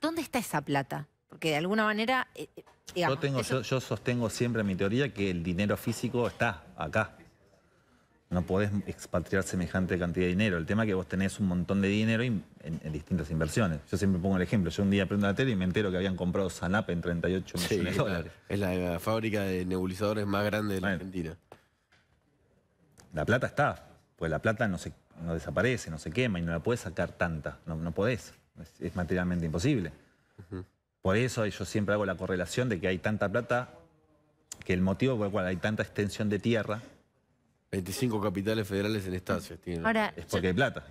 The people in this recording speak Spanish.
¿Dónde está esa plata? Porque de alguna manera... Eh, eh, yo, sostengo siempre mi teoría que el dinero físico está acá. No podés expatriar semejante cantidad de dinero. El tema es que vos tenés un montón de dinero en, distintas inversiones. Yo siempre pongo el ejemplo. Yo un día prendo la tele y me entero que habían comprado Sanap en 38 millones de dólares. Es la, fábrica de nebulizadores más grande de la Argentina. La plata está. Pues la plata no, se, desaparece, no se quema y no la puedes sacar tanta. No, no podés es, materialmente imposible. Por eso yo siempre hago la correlación de que hay tanta plata, que el motivo por el cual hay tanta extensión de tierra... 25 capitales federales en estancias. es porque hay plata.